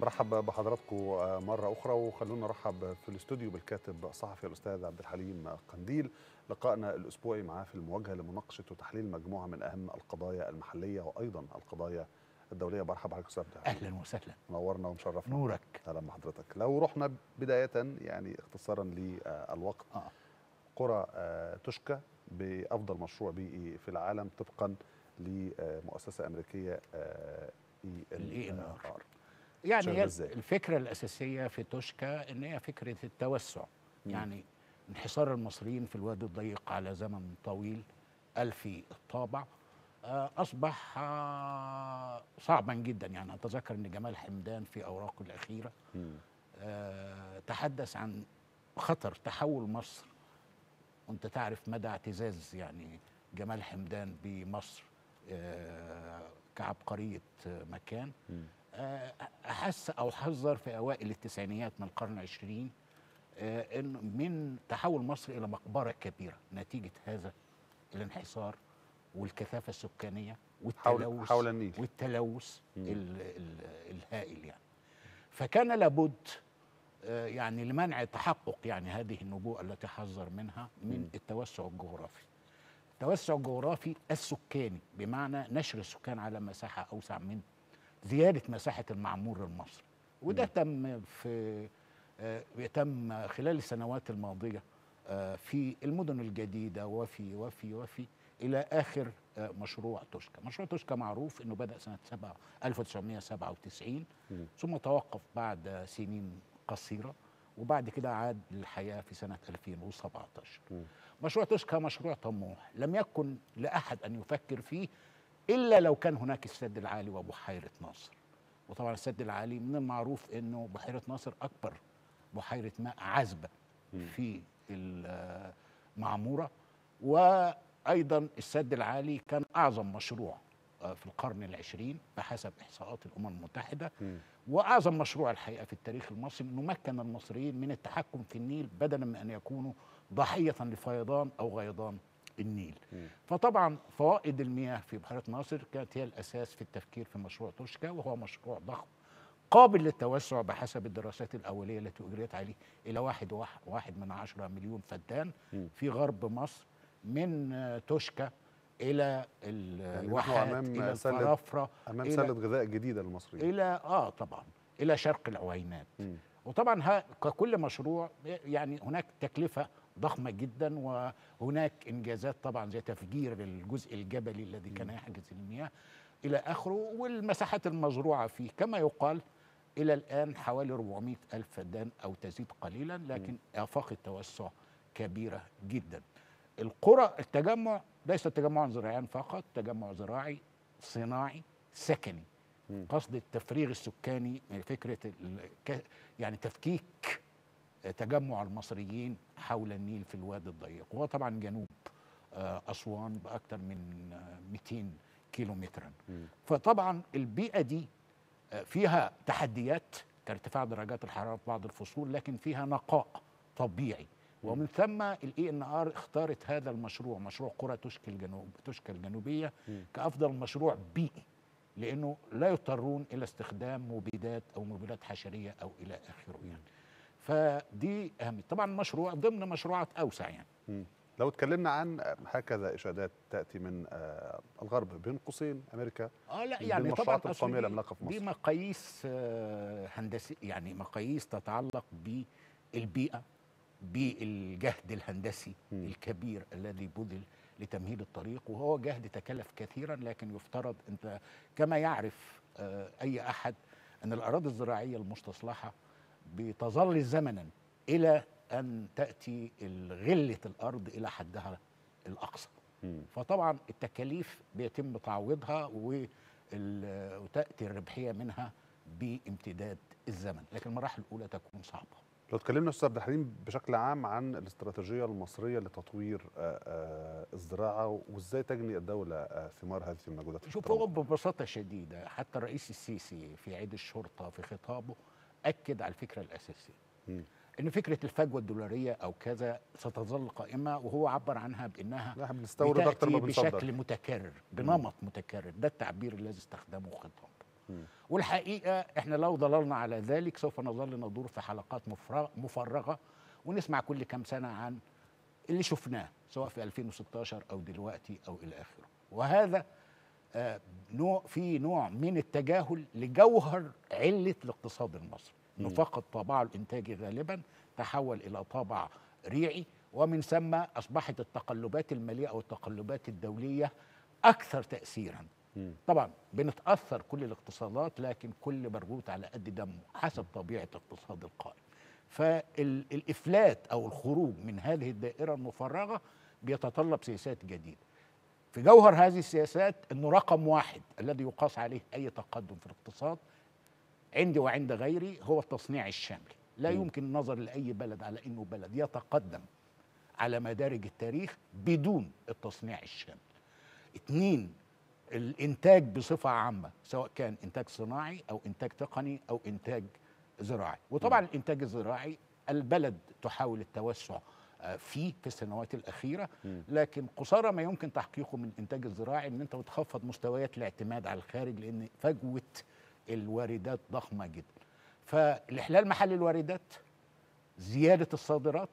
مرحبا بحضراتكم آه، مرة أخرى وخلونا نرحب في الاستوديو بالكاتب الصحفي الأستاذ عبد الحليم قنديل لقائنا الأسبوعي معاه في المواجهة لمناقشة وتحليل مجموعة من أهم القضايا المحلية وأيضا القضايا الدولية برحب بحضرتك أستاذ أهلا وسهلا منورنا ومشرفنا نورك أهلا بحضرتك لو رحنا بداية يعني اختصارا للوقت آه. قرى آه، تشكى بأفضل مشروع بيئي في العالم طبقا لمؤسسة أمريكية آه، الإي إن ار يعني الفكره الاساسيه في توشكا ان هي فكره التوسع مم. يعني انحصار المصريين في الوادي الضيق على زمن طويل ألفي الطابع آه، أصبح آه، صعبا جدا يعني أتذكر أن جمال حمدان في أوراقه الأخيرة آه، تحدث عن خطر تحول مصر وأنت تعرف مدى اعتزاز يعني جمال حمدان بمصر كعبقرية مكان احس او حذر في اوائل التسعينيات من القرن العشرين آه، من تحول مصر الى مقبره كبيره نتيجه هذا الانحصار والكثافه السكانيه والتلوث حول النيل والتلوث الـ الـ الهائل يعني فكان لابد آه، يعني لمنع تحقق يعني هذه النبوءه التي حذر منها من التوسع الجغرافي التوسع الجغرافي السكاني بمعنى نشر السكان على مساحه اوسع من زياده مساحه المعمور المصري وده م. تم في آه، تم خلال السنوات الماضيه آه، في المدن الجديده وفي وفي وفي الى اخر آه، مشروع توشكا مشروع توشكا معروف انه بدا سنه 1997 م. ثم توقف بعد سنين قصيره وبعد كده عاد للحياه في سنه 2017 م. مشروع توشكا مشروع طموح لم يكن لاحد ان يفكر فيه الا لو كان هناك السد العالي وبحيره ناصر وطبعا السد العالي من المعروف انه بحيره ناصر اكبر بحيره ماء عذبه في المعموره وايضا السد العالي كان اعظم مشروع آه، في القرن العشرين بحسب احصاءات الامم المتحده م. واعظم مشروع الحقيقه في التاريخ المصري انه مكن المصريين من التحكم في النيل بدلا من ان يكونوا ضحيه لفيضان او غيضان النيل فطبعا فوائد المياه في بحيرة ناصر كانت هي الأساس في التفكير في مشروع توشكا وهو مشروع ضخم قابل للتوسع بحسب الدراسات الأولية التي أجريت عليه إلى واحد, واحد, من عشرة مليون فدان في غرب مصر من توشكا إلى الواحات يعني أمام إلى الفرافرة أمام سلة غذاء جديدة للمصريين إلى آه طبعا إلى شرق العوينات م. وطبعا ككل مشروع يعني هناك تكلفة ضخمه جدا وهناك انجازات طبعا زي تفجير الجزء الجبلي الذي كان يحجز المياه الى اخره والمساحات المزروعه فيه كما يقال الى الان حوالي 400 الف فدان او تزيد قليلا لكن افاق التوسع كبيره جدا القرى التجمع ليس تجمعا زراعيا فقط تجمع زراعي صناعي سكني قصد التفريغ السكاني من فكره يعني تفكيك تجمع المصريين حول النيل في الوادي الضيق وهو طبعا جنوب آه، أسوان بأكثر من 200 آه، كيلو مترا فطبعا البيئة دي آه، فيها تحديات كارتفاع درجات الحرارة في بعض الفصول لكن فيها نقاء طبيعي ومن ثم الاي ان e ار اختارت هذا المشروع مشروع قرى تشكي الجنوب تشكي الجنوبيه كافضل مشروع بيئي لانه لا يضطرون الى استخدام مبيدات او مبيدات حشريه او الى اخره يعني فدي أهمية طبعا مشروع ضمن مشروعات أوسع يعني لو اتكلمنا عن هكذا اشادات تاتي من آه الغرب بين قوسين امريكا اه لا يعني طبعا القوميه العملاقه في مصر دي مقاييس آه هندسي يعني مقاييس تتعلق بالبيئه بالجهد الهندسي م. الكبير الذي بذل لتمهيد الطريق وهو جهد تكلف كثيرا لكن يفترض انت كما يعرف آه اي احد ان الاراضي الزراعيه المستصلحه بتظل زمنا الى ان تاتي غله الارض الى حدها الاقصى م. فطبعا التكاليف بيتم تعويضها وتاتي الربحيه منها بامتداد الزمن لكن المراحل الاولى تكون صعبه لو اتكلمنا استاذ عبد الحليم بشكل عام عن الاستراتيجيه المصريه لتطوير آه، آه، الزراعه وازاي تجني الدوله آه، ثمار هذه المجهودات شوف هو ببساطه شديده حتى الرئيس السيسي في عيد الشرطه في خطابه اكد على الفكره الاساسيه ان فكره الفجوه الدولاريه او كذا ستظل قائمه وهو عبر عنها بانها بشكل متكرر بنمط متكرر ده التعبير الذي استخدمه خطاب والحقيقه احنا لو ظللنا على ذلك سوف نظل ندور في حلقات مفرغه ونسمع كل كام سنه عن اللي شفناه سواء في 2016 او دلوقتي او الى اخره وهذا آه، نوع في نوع من التجاهل لجوهر عله الاقتصاد المصري انه فقد طابعه الانتاجي غالبا تحول الى طابع ريعي ومن ثم اصبحت التقلبات الماليه او التقلبات الدوليه اكثر تاثيرا طبعا بنتاثر كل الاقتصادات لكن كل مربوط على قد دمه حسب طبيعه الاقتصاد القائم فالافلات او الخروج من هذه الدائره المفرغه بيتطلب سياسات جديده في جوهر هذه السياسات انه رقم واحد الذي يقاس عليه اي تقدم في الاقتصاد عندي وعند غيري هو التصنيع الشامل لا م. يمكن النظر لاي بلد على انه بلد يتقدم على مدارج التاريخ بدون التصنيع الشامل اثنين الانتاج بصفه عامه سواء كان انتاج صناعي او انتاج تقني او انتاج زراعي وطبعا الانتاج الزراعي البلد تحاول التوسع فيه في السنوات الاخيره لكن قصارى ما يمكن تحقيقه من الانتاج الزراعي ان انت بتخفض مستويات الاعتماد على الخارج لان فجوه الواردات ضخمه جدا فالاحلال محل الواردات زياده الصادرات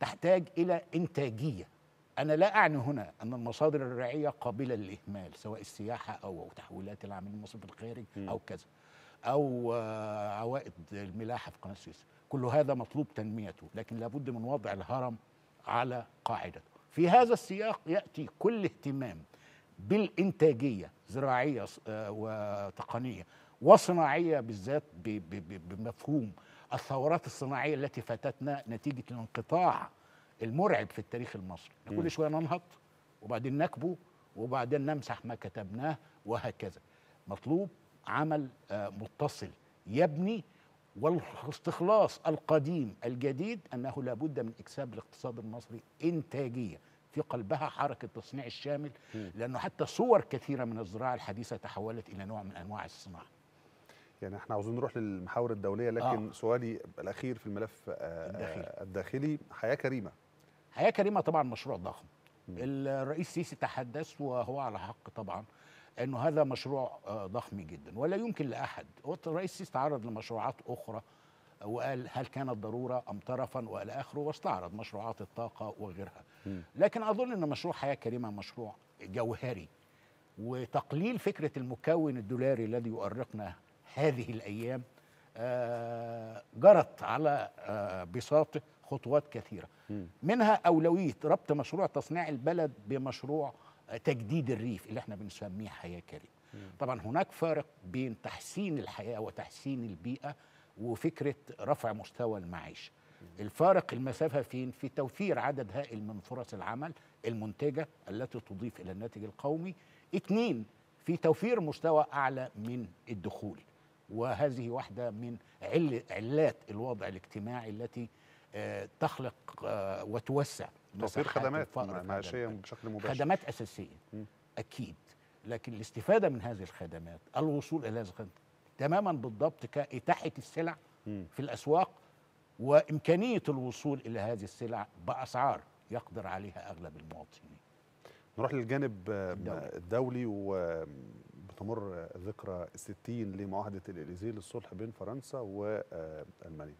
تحتاج الى انتاجيه انا لا اعني هنا ان المصادر الرعيه قابله للاهمال سواء السياحه او تحويلات العامل المصرف في الخارج او كذا او آه، عوائد الملاحه في قناه السويس كل هذا مطلوب تنميته لكن لابد من وضع الهرم على قاعدته في هذا السياق يأتي كل اهتمام بالإنتاجية زراعية آه، وتقنية وصناعية بالذات بمفهوم الثورات الصناعية التي فاتتنا نتيجة الانقطاع المرعب في التاريخ المصري كل شوية ننهض وبعدين نكبو وبعدين نمسح ما كتبناه وهكذا مطلوب عمل آه، متصل يبني والاستخلاص القديم الجديد أنه لابد من إكساب الاقتصاد المصري إنتاجية في قلبها حركة التصنيع الشامل لأنه حتى صور كثيرة من الزراعة الحديثة تحولت إلى نوع من أنواع الصناعة يعني احنا عاوزين نروح للمحاور الدولية لكن آه. سؤالي الأخير في الملف آه، الداخلي, الداخلي حياة كريمة حياة كريمة طبعا مشروع ضخم الرئيس السيسي تحدث وهو على حق طبعا انه هذا مشروع آه، ضخم جدا ولا يمكن لاحد الرئيس استعرض تعرض لمشروعات اخرى وقال هل كانت ضروره ام طرفا والى اخره واستعرض مشروعات الطاقه وغيرها لكن اظن ان مشروع حياه كريمه مشروع جوهري وتقليل فكره المكون الدولاري الذي يؤرقنا هذه الايام آه، جرت على آه، بساطة خطوات كثيره منها اولويه ربط مشروع تصنيع البلد بمشروع تجديد الريف اللي احنا بنسميه حياه كريمه طبعا هناك فارق بين تحسين الحياه وتحسين البيئه وفكره رفع مستوى المعيشه الفارق المسافه فين في توفير عدد هائل من فرص العمل المنتجه التي تضيف الى الناتج القومي اثنين في توفير مستوى اعلى من الدخول وهذه واحده من علات الوضع الاجتماعي التي آه، تخلق آه، وتوسع توفير خدمات معاشيه بشكل مباشر خدمات اساسيه اكيد لكن الاستفاده من هذه الخدمات الوصول الى هذه الخدمات تماما بالضبط كاتاحه السلع في الاسواق وامكانيه الوصول الى هذه السلع باسعار يقدر عليها اغلب المواطنين نروح للجانب آه، الدولي, الدولي وبتمر ذكرى الستين لمعاهدة الإليزيه للصلح بين فرنسا وألمانيا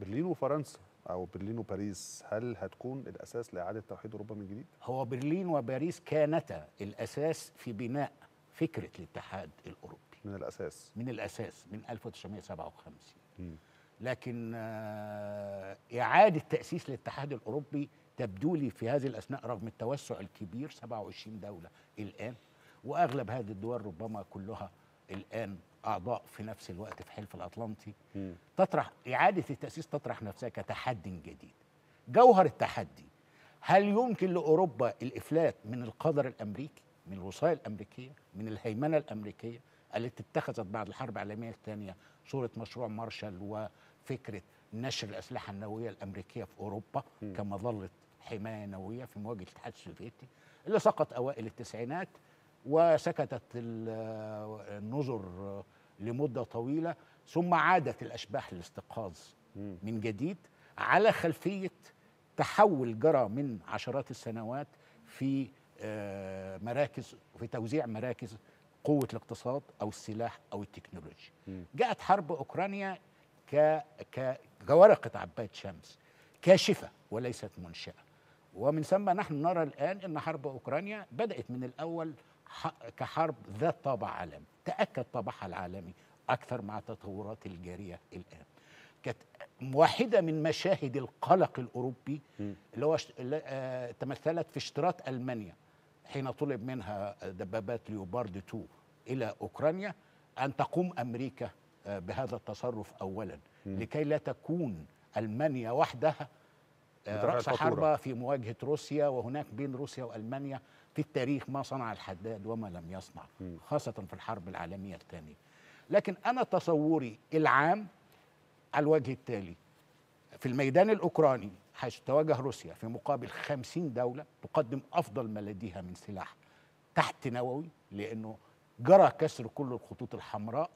برلين وفرنسا او برلين وباريس هل هتكون الاساس لاعاده توحيد اوروبا من جديد؟ هو برلين وباريس كانتا الاساس في بناء فكره الاتحاد الاوروبي من الاساس من الاساس من 1957 م. لكن آه، اعاده تاسيس الاتحاد الاوروبي تبدو لي في هذه الاثناء رغم التوسع الكبير 27 دوله الان واغلب هذه الدول ربما كلها الان اعضاء في نفس الوقت في حلف الاطلنطي تطرح اعاده التاسيس تطرح نفسها كتحدي جديد جوهر التحدي هل يمكن لاوروبا الافلات من القدر الامريكي من الوصايه الامريكيه من الهيمنه الامريكيه التي اتخذت بعد الحرب العالميه الثانيه صوره مشروع مارشال وفكره نشر الاسلحه النوويه الامريكيه في اوروبا كمظله حمايه نوويه في مواجهه الاتحاد السوفيتي اللي سقط اوائل التسعينات وسكتت النظر لمدة طويلة ثم عادت الأشباح للاستيقاظ من جديد على خلفية تحول جرى من عشرات السنوات في آه، مراكز في توزيع مراكز قوة الاقتصاد أو السلاح أو التكنولوجيا جاءت حرب أوكرانيا ك... كورقة عباد شمس كاشفة وليست منشأة ومن ثم نحن نرى الآن أن حرب أوكرانيا بدأت من الأول كحرب ذات طابع عالمي تأكد طبعها العالمي أكثر مع التطورات الجارية الآن كانت واحدة من مشاهد القلق الأوروبي اللي هو آه، تمثلت في اشتراط ألمانيا حين طلب منها دبابات ليوبارد 2 إلى أوكرانيا أن تقوم أمريكا آه، بهذا التصرف أولا لكي لا تكون ألمانيا وحدها آه، رأس حربة في مواجهة روسيا وهناك بين روسيا وألمانيا في التاريخ ما صنع الحداد وما لم يصنع خاصة في الحرب العالمية الثانية لكن أنا تصوري العام على الوجه التالي في الميدان الأوكراني حيث تواجه روسيا في مقابل خمسين دولة تقدم أفضل ما لديها من سلاح تحت نووي لأنه جرى كسر كل الخطوط الحمراء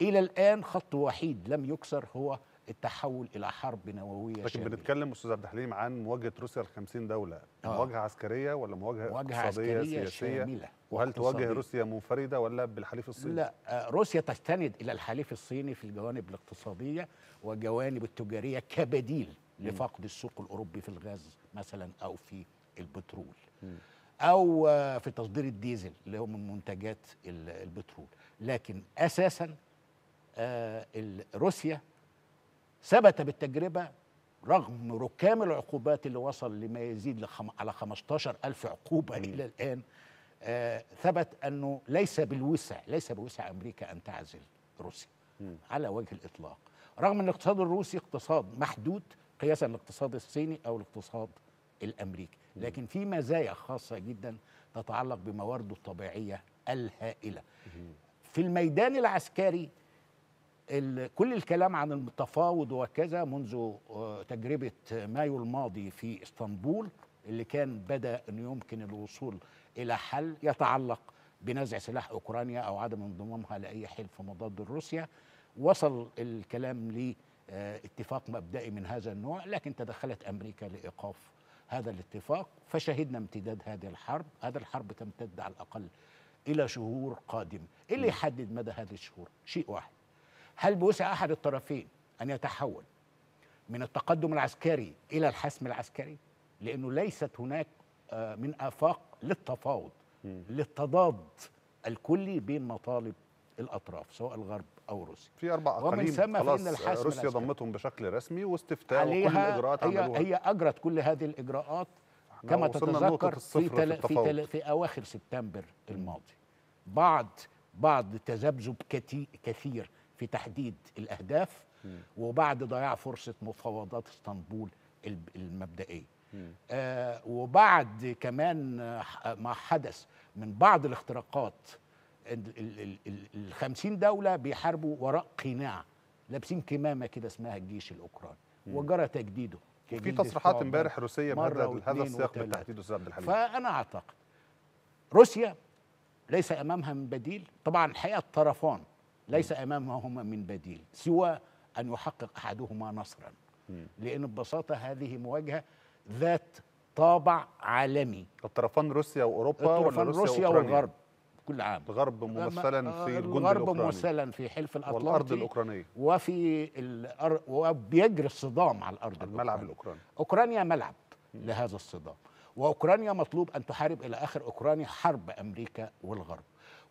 إلى الآن خط وحيد لم يكسر هو التحول الى حرب نوويه لكن بنتكلم استاذ عبد الحليم عن مواجهه روسيا ل 50 دوله آه. مواجهه عسكريه ولا مواجهه, مواجهة اقتصاديه عسكرية سياسيه شاملة. وهل تواجه روسيا منفرده ولا بالحليف الصيني لا آه، روسيا تستند الى الحليف الصيني في الجوانب الاقتصاديه وجوانب التجاريه كبديل لفقد السوق الاوروبي في الغاز مثلا او في البترول م. او آه، في تصدير الديزل اللي هو من منتجات البترول لكن اساسا آه، روسيا ثبت بالتجربة رغم ركام العقوبات اللي وصل لما يزيد لخم على 15 ألف عقوبة إلى الآن آه ثبت أنه ليس بالوسع ليس بوسع أمريكا أن تعزل روسيا م. على وجه الإطلاق رغم أن الاقتصاد الروسي اقتصاد محدود قياسا للاقتصاد الصيني أو الاقتصاد الأمريكي لكن في مزايا خاصة جدا تتعلق بموارده الطبيعية الهائلة م. في الميدان العسكري كل الكلام عن التفاوض وكذا منذ آه، تجربة مايو الماضي في اسطنبول اللي كان بدا انه يمكن الوصول الى حل يتعلق بنزع سلاح اوكرانيا او عدم انضمامها لاي حلف مضاد لروسيا وصل الكلام لاتفاق آه، مبدئي من هذا النوع لكن تدخلت امريكا لايقاف هذا الاتفاق فشهدنا امتداد هذه الحرب هذه الحرب تمتد على الاقل الى شهور قادمه اللي يحدد مدى هذه الشهور شيء واحد هل بوسع أحد الطرفين أن يتحول من التقدم العسكري إلى الحسم العسكري لأنه ليست هناك آه، من آفاق للتفاوض للتضاد الكلي بين مطالب الأطراف سواء الغرب او روسيا في اربع اقاليم خلاص روسيا ضمتهم بشكل رسمي واستفتاء وكل الاجراءات هي, عملوها. هي اجرت كل هذه الاجراءات كما تتذكر في, تل في, تل في اواخر سبتمبر الماضي بعد بعد تذبذب كثير في تحديد الاهداف وبعد ضياع فرصه مفاوضات اسطنبول المبدئيه آه وبعد كمان ما حدث من بعض الاختراقات ال 50 دوله بيحاربوا وراء قناع لابسين كمامه كده اسمها الجيش الاوكراني وجرى تجديده في تصريحات امبارح روسيه بهذا هذا السياق بالتحديد استاذ عبد الحميد فانا اعتقد روسيا ليس امامها من بديل طبعا الحقيقه الطرفان ليس امامهما من بديل سوى ان يحقق احدهما نصرا لان ببساطه هذه مواجهه ذات طابع عالمي الطرفان روسيا واوروبا الطرفان ولا روسيا, روسيا والغرب كل عام الغرب ممثلا في الجند الغرب ممثلا في حلف الاطلنطي والارض الاوكرانيه وفي الأر... وبيجري الصدام على الارض الملعب الاوكراني اوكرانيا ملعب لهذا الصدام واوكرانيا مطلوب ان تحارب الى اخر اوكرانيا حرب امريكا والغرب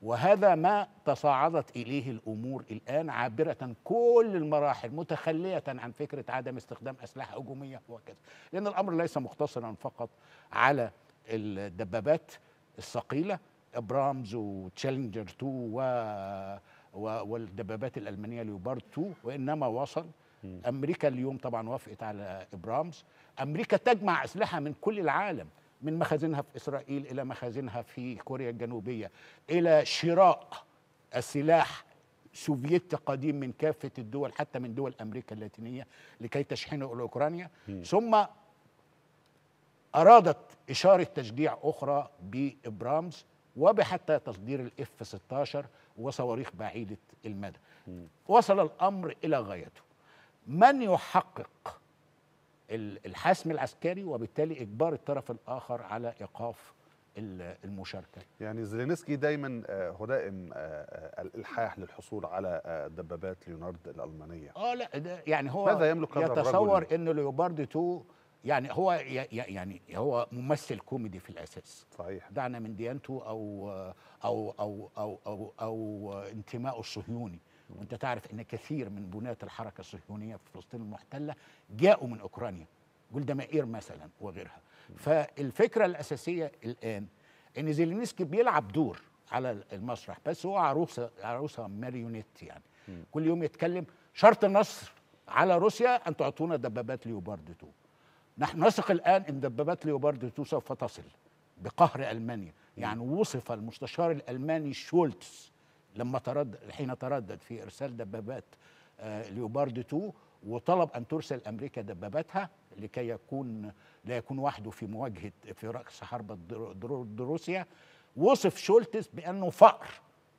وهذا ما تصاعدت اليه الامور الان عابره كل المراحل متخليه عن فكره عدم استخدام اسلحه هجوميه وكذا لان الامر ليس مقتصرا فقط على الدبابات الثقيله ابرامز وتشالنجر 2 و والدبابات الالمانيه ليوبارد 2 وانما وصل امريكا اليوم طبعا وافقت على ابرامز امريكا تجمع اسلحه من كل العالم من مخازنها في إسرائيل إلى مخازنها في كوريا الجنوبية إلى شراء السلاح سوفيتي قديم من كافة الدول حتى من دول أمريكا اللاتينية لكي تشحنه إلى أوكرانيا ثم أرادت إشارة تشجيع أخرى بإبرامز وبحتى تصدير الاف 16 وصواريخ بعيده المدى. وصل الامر الى غايته. من يحقق الحسم العسكري وبالتالي اجبار الطرف الاخر على ايقاف المشاركه يعني زيلينسكي دايما آه، هدائم آه، آه، الالحاح للحصول على دبابات ليونارد الالمانيه اه لا ده يعني هو ماذا يملك هذا يتصور ان ليوبارد 2 يعني هو يعني هو ممثل كوميدي في الاساس صحيح دعنا من ديانته او او او او او, أو, أو انتمائه الصهيوني وانت تعرف ان كثير من بناة الحركه الصهيونيه في فلسطين المحتله جاءوا من اوكرانيا جولدا مائير مثلا وغيرها فالفكره الاساسيه الان ان زيلينسكي بيلعب دور على المسرح بس هو عروسه عروسه ماريونيت يعني كل يوم يتكلم شرط النصر على روسيا ان تعطونا دبابات ليوبارد 2 نحن نثق الان ان دبابات ليوبارد 2 سوف تصل بقهر المانيا يعني وصف المستشار الالماني شولتز لما تردد حين تردد في ارسال دبابات آه، ليوبارد 2 وطلب ان ترسل امريكا دباباتها لكي يكون لا يكون وحده في مواجهه في راس حرب روسيا وصف شولتز بانه فار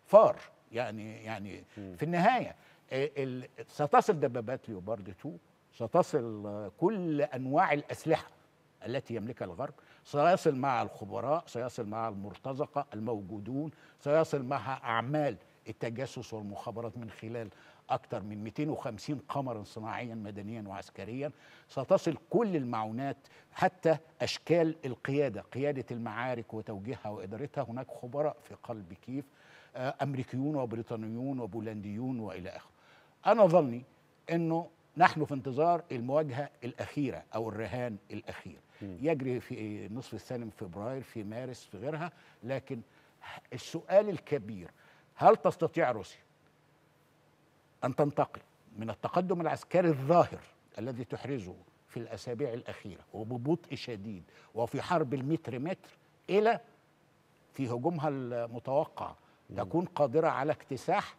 فار يعني يعني في النهايه آه، ستصل دبابات ليوبارد 2 ستصل كل انواع الاسلحه التي يملكها الغرب سيصل مع الخبراء سيصل مع المرتزقة الموجودون سيصل معها أعمال التجسس والمخابرات من خلال أكثر من 250 قمرا صناعيا مدنيا وعسكريا ستصل كل المعونات حتى أشكال القيادة قيادة المعارك وتوجيهها وإدارتها هناك خبراء في قلب كيف آه، أمريكيون وبريطانيون وبولنديون وإلى آخره أنا ظني أنه نحن في انتظار المواجهة الأخيرة أو الرهان الأخير يجري في النصف الثاني من فبراير في مارس في غيرها لكن السؤال الكبير هل تستطيع روسيا أن تنتقل من التقدم العسكري الظاهر الذي تحرزه في الأسابيع الأخيرة وببطء شديد وفي حرب المتر متر إلى في هجومها المتوقع تكون قادرة على اكتساح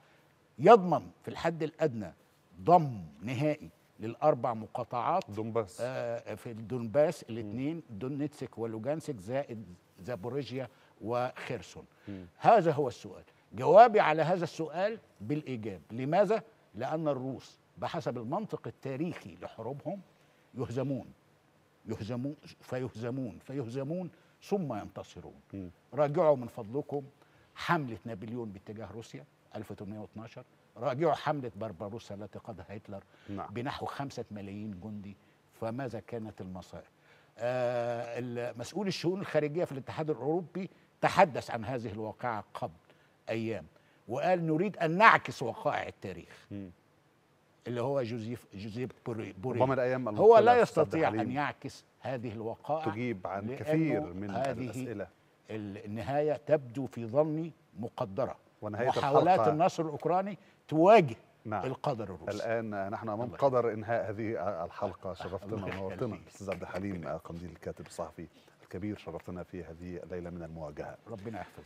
يضمن في الحد الأدنى ضم نهائي للاربع مقاطعات دونباس آه في دونباس الاثنين دونيتسك ولوجانسك زائد زابوريجيا وخيرسون هذا هو السؤال جوابي على هذا السؤال بالايجاب لماذا لان الروس بحسب المنطق التاريخي لحروبهم يهزمون يهزمون فيهزمون فيهزمون ثم ينتصرون م. راجعوا من فضلكم حمله نابليون باتجاه روسيا 1812 راجعوا حملة بربروسا التي قادها هتلر نعم. بنحو خمسة ملايين جندي فماذا كانت المصائب آه مسؤول الشؤون الخارجية في الاتحاد الأوروبي تحدث عن هذه الواقعة قبل أيام وقال نريد أن نعكس وقائع التاريخ م. اللي هو جوزيف جوزيف بوري ربما الأيام هو لا يستطيع أن يعكس هذه الوقائع تجيب عن كثير من هذه الأسئلة النهاية تبدو في ظني مقدرة ونهاية محاولات الحلقة. النصر الأوكراني تواجه نعم. القدر الروسي الان نحن امام قدر انهاء هذه الحلقه شرفتنا ونورتنا استاذ عبد الحليم قنديل الكاتب الصحفي الكبير شرفتنا في هذه الليله من المواجهه ربنا يحفظك